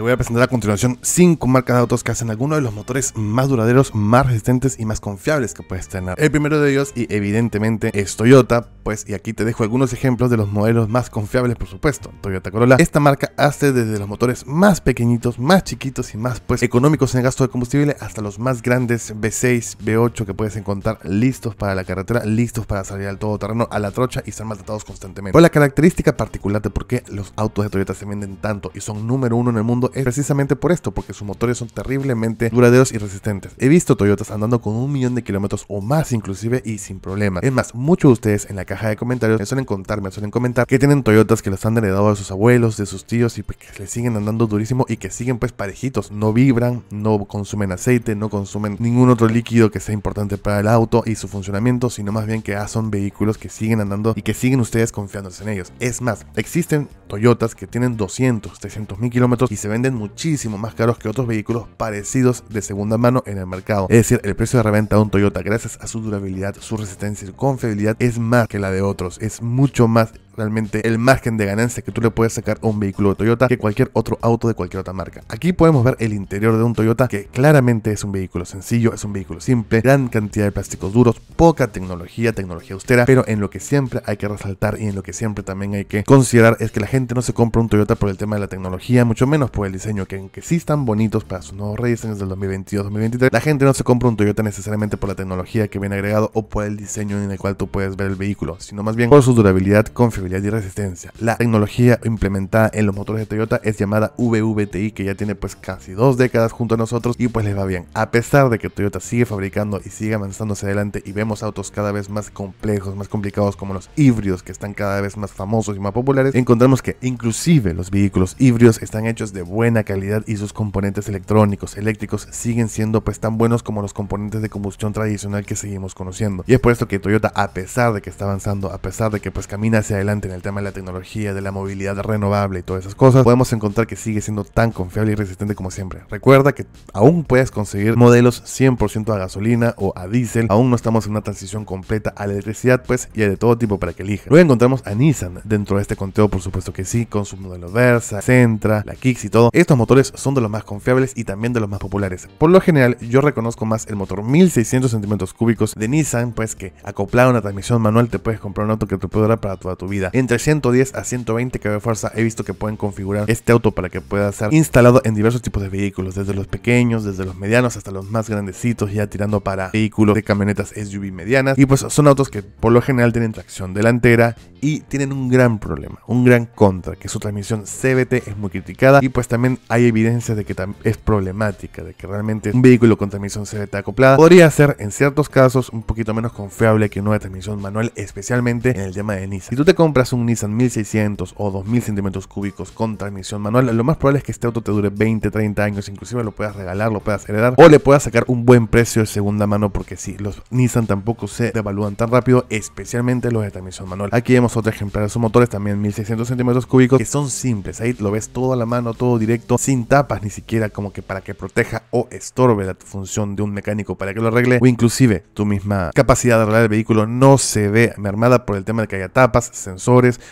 Te voy a presentar a continuación cinco marcas de autos que hacen algunos de los motores más duraderos, más resistentes y más confiables que puedes tener. El primero de ellos, y evidentemente, es Toyota, pues, y aquí te dejo algunos ejemplos de los modelos más confiables, por supuesto. Toyota Corolla, esta marca hace desde los motores más pequeñitos, más chiquitos y más, pues, económicos en el gasto de combustible hasta los más grandes V6, V8 que puedes encontrar listos para la carretera, listos para salir al todoterreno, a la trocha y ser maltratados constantemente. por la característica particular de por qué los autos de Toyota se venden tanto y son número uno en el mundo es precisamente por esto, porque sus motores son terriblemente duraderos y resistentes. He visto Toyotas andando con un millón de kilómetros o más inclusive y sin problemas. Es más, muchos de ustedes en la caja de comentarios me suelen contar, me suelen comentar que tienen Toyotas que las han heredado de sus abuelos, de sus tíos y que le siguen andando durísimo y que siguen pues parejitos, no vibran, no consumen aceite, no consumen ningún otro líquido que sea importante para el auto y su funcionamiento, sino más bien que ah, son vehículos que siguen andando y que siguen ustedes confiándose en ellos. Es más, existen Toyotas que tienen 200, 300 mil kilómetros y se ven venden muchísimo más caros que otros vehículos parecidos de segunda mano en el mercado. Es decir, el precio de reventa de un Toyota, gracias a su durabilidad, su resistencia y confiabilidad, es más que la de otros. Es mucho más realmente el margen de ganancia que tú le puedes sacar a un vehículo de Toyota que cualquier otro auto de cualquier otra marca. Aquí podemos ver el interior de un Toyota que claramente es un vehículo sencillo, es un vehículo simple, gran cantidad de plásticos duros, poca tecnología, tecnología austera, pero en lo que siempre hay que resaltar y en lo que siempre también hay que considerar es que la gente no se compra un Toyota por el tema de la tecnología, mucho menos por el diseño, que aunque sí están bonitos para sus nuevos rediseños del 2022-2023, la gente no se compra un Toyota necesariamente por la tecnología que viene agregado o por el diseño en el cual tú puedes ver el vehículo, sino más bien por su durabilidad, confiabilidad y resistencia. La tecnología implementada en los motores de Toyota es llamada VVTi, que ya tiene pues casi dos décadas junto a nosotros y pues les va bien. A pesar de que Toyota sigue fabricando y sigue avanzando hacia adelante y vemos autos cada vez más complejos, más complicados como los híbridos que están cada vez más famosos y más populares, encontramos que inclusive los vehículos híbridos están hechos de buena calidad y sus componentes electrónicos, eléctricos siguen siendo pues tan buenos como los componentes de combustión tradicional que seguimos conociendo. Y es por esto que Toyota, a pesar de que está avanzando, a pesar de que pues camina hacia adelante, en el tema de la tecnología, de la movilidad renovable y todas esas cosas, podemos encontrar que sigue siendo tan confiable y resistente como siempre. Recuerda que aún puedes conseguir modelos 100% a gasolina o a diésel, aún no estamos en una transición completa a la electricidad, pues, y de todo tipo para que elijas. Luego encontramos a Nissan dentro de este conteo, por supuesto que sí, con su modelo Versa, Centra, la Kicks y todo. Estos motores son de los más confiables y también de los más populares. Por lo general, yo reconozco más el motor 1600 centímetros cúbicos de Nissan, pues que acoplado a una transmisión manual te puedes comprar un auto que te puede durar para toda tu vida entre 110 a 120 kb de fuerza he visto que pueden configurar este auto para que pueda ser instalado en diversos tipos de vehículos, desde los pequeños, desde los medianos hasta los más grandecitos, ya tirando para vehículos de camionetas SUV medianas. Y pues son autos que por lo general tienen tracción delantera y tienen un gran problema, un gran contra, que su transmisión CBT es muy criticada y pues también hay evidencia de que es problemática, de que realmente un vehículo con transmisión CBT acoplada podría ser en ciertos casos un poquito menos confiable que una transmisión manual, especialmente en el tema de Nissan. Si tú te compras un Nissan 1600 o 2000 centímetros cúbicos con transmisión manual, lo más probable es que este auto te dure 20, 30 años, inclusive lo puedas regalar, lo puedas heredar o le puedas sacar un buen precio de segunda mano porque si, los Nissan tampoco se devalúan tan rápido, especialmente los de transmisión manual. Aquí vemos otro ejemplar de sus motores, también 1600 centímetros cúbicos, que son simples, ahí lo ves todo a la mano, todo directo, sin tapas ni siquiera como que para que proteja o estorbe la función de un mecánico para que lo arregle o inclusive tu misma capacidad de arreglar el vehículo no se ve mermada por el tema de que haya tapas, sensores,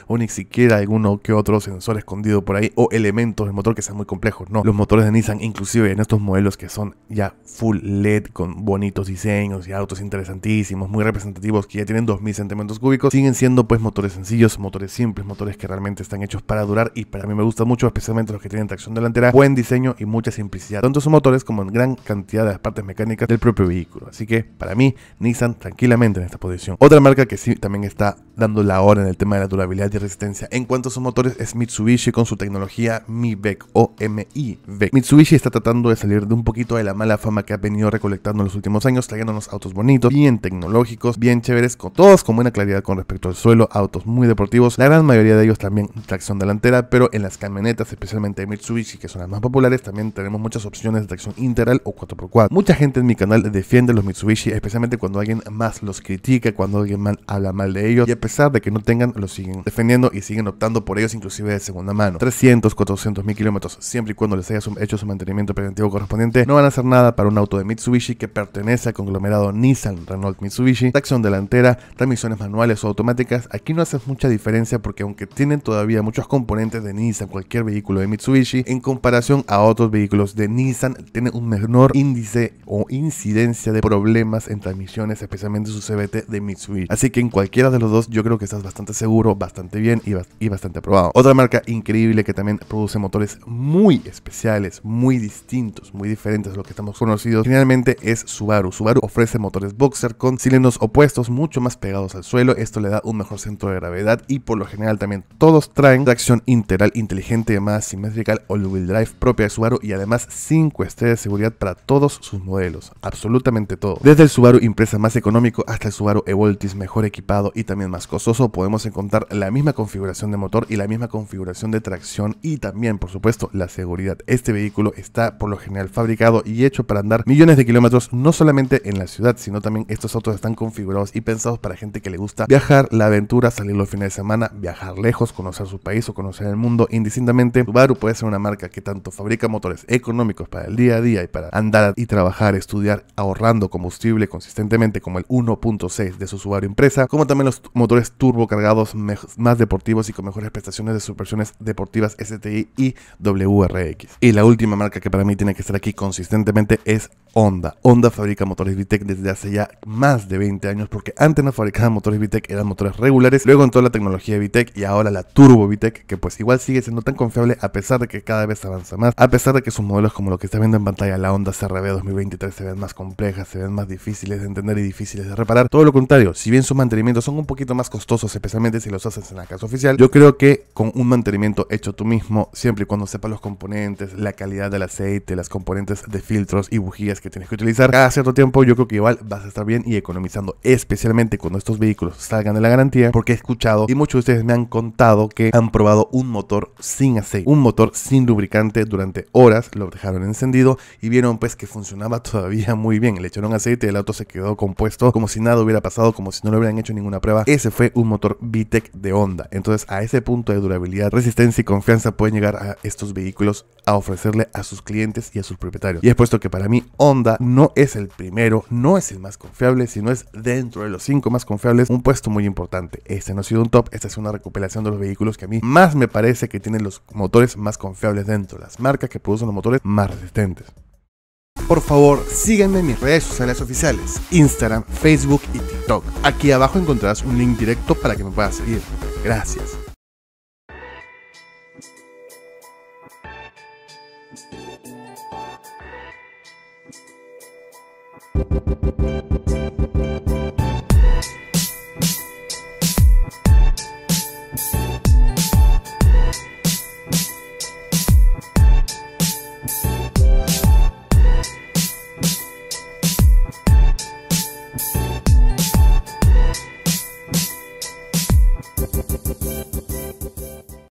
o ni siquiera alguno que otro sensor escondido por ahí o elementos del motor que sean muy complejos. No, los motores de Nissan, inclusive en estos modelos que son ya full LED con bonitos diseños y autos interesantísimos, muy representativos que ya tienen 2000 centímetros cúbicos, siguen siendo pues motores sencillos, motores simples, motores que realmente están hechos para durar y para mí me gusta mucho, especialmente los que tienen tracción delantera, buen diseño y mucha simplicidad, tanto sus motores como en gran cantidad de las partes mecánicas del propio vehículo. Así que para mí, Nissan tranquilamente en esta posición. Otra marca que sí también está dando la hora en el tema la durabilidad y resistencia. En cuanto a sus motores, es Mitsubishi con su tecnología MIVEC o MIVEC. Mitsubishi está tratando de salir de un poquito de la mala fama que ha venido recolectando en los últimos años, trayéndonos autos bonitos, bien tecnológicos, bien chéveres, con todos con buena claridad con respecto al suelo, autos muy deportivos, la gran mayoría de ellos también tracción delantera, pero en las camionetas, especialmente Mitsubishi, que son las más populares, también tenemos muchas opciones de tracción integral o 4x4. Mucha gente en mi canal defiende los Mitsubishi, especialmente cuando alguien más los critica, cuando alguien mal habla mal de ellos, y a pesar de que no tengan los siguen defendiendo y siguen optando por ellos inclusive de segunda mano. 300, 400 mil kilómetros, siempre y cuando les hayas hecho su mantenimiento preventivo correspondiente, no van a hacer nada para un auto de Mitsubishi que pertenece al conglomerado Nissan Renault Mitsubishi, tracción delantera, transmisiones manuales o automáticas, aquí no haces mucha diferencia porque aunque tienen todavía muchos componentes de Nissan, cualquier vehículo de Mitsubishi, en comparación a otros vehículos de Nissan, tiene un menor índice o incidencia de problemas en transmisiones, especialmente su CBT de Mitsubishi. Así que en cualquiera de los dos yo creo que estás bastante seguro bastante bien y, bastante aprobado. Otra marca increíble que también produce motores muy especiales, muy distintos, muy diferentes a lo que estamos conocidos Finalmente es Subaru. Subaru ofrece motores boxer con cilindros opuestos mucho más pegados al suelo. Esto le da un mejor centro de gravedad y por lo general también todos traen tracción integral inteligente más simétrica all-wheel drive propia de Subaru y además 5 estrellas de seguridad para todos sus modelos, absolutamente todo. Desde el Subaru Impresa más económico hasta el Subaru Evoltis mejor equipado y también más costoso podemos encontrar la misma configuración de motor y la misma configuración de tracción y también, por supuesto, la seguridad. Este vehículo está por lo general fabricado y hecho para andar millones de kilómetros, no solamente en la ciudad, sino también estos autos están configurados y pensados para gente que le gusta viajar, la aventura, salir los fines de semana, viajar lejos, conocer su país o conocer el mundo indistintamente. Subaru puede ser una marca que tanto fabrica motores económicos para el día a día y para andar y trabajar, estudiar, ahorrando combustible consistentemente como el 1.6 de su Subaru empresa, como también los motores turbo cargados más deportivos y con mejores prestaciones de sus versiones deportivas STI y WRX. Y la última marca que para mí tiene que estar aquí consistentemente es Honda. Honda fabrica motores VTEC desde hace ya más de 20 años porque antes no fabricaban motores VTEC, eran motores regulares, luego entró la tecnología VTEC y ahora la turbo VTEC que pues igual sigue siendo tan confiable a pesar de que cada vez avanza más, a pesar de que sus modelos como lo que está viendo en pantalla la Honda CRB 2023 se ven más complejas, se ven más difíciles de entender y difíciles de reparar. Todo lo contrario, si bien sus mantenimientos son un poquito más costosos, especialmente si los haces en la casa oficial. Yo creo que con un mantenimiento hecho tú mismo, siempre y cuando sepas los componentes, la calidad del aceite, las componentes de filtros y bujías que tienes que utilizar, cada cierto tiempo yo creo que igual vas a estar bien y economizando, especialmente cuando estos vehículos salgan de la garantía, porque he escuchado y muchos de ustedes me han contado que han probado un motor sin aceite, un motor sin lubricante durante horas, lo dejaron encendido y vieron pues que funcionaba todavía muy bien, le echaron aceite y el auto se quedó compuesto como si nada hubiera pasado, como si no le hubieran hecho ninguna prueba. Ese fue un motor vital tech de Honda. Entonces a ese punto de durabilidad, resistencia y confianza pueden llegar a estos vehículos a ofrecerle a sus clientes y a sus propietarios. Y es puesto que para mí Honda no es el primero, no es el más confiable, sino es dentro de los cinco más confiables un puesto muy importante. Este no ha sido un top, esta es una recopilación de los vehículos que a mí más me parece que tienen los motores más confiables dentro, las marcas que producen los motores más resistentes. Por favor, síganme en mis redes sociales oficiales, Instagram, Facebook y TikTok. Aquí abajo encontrarás un link directo para que me puedas seguir. Gracias.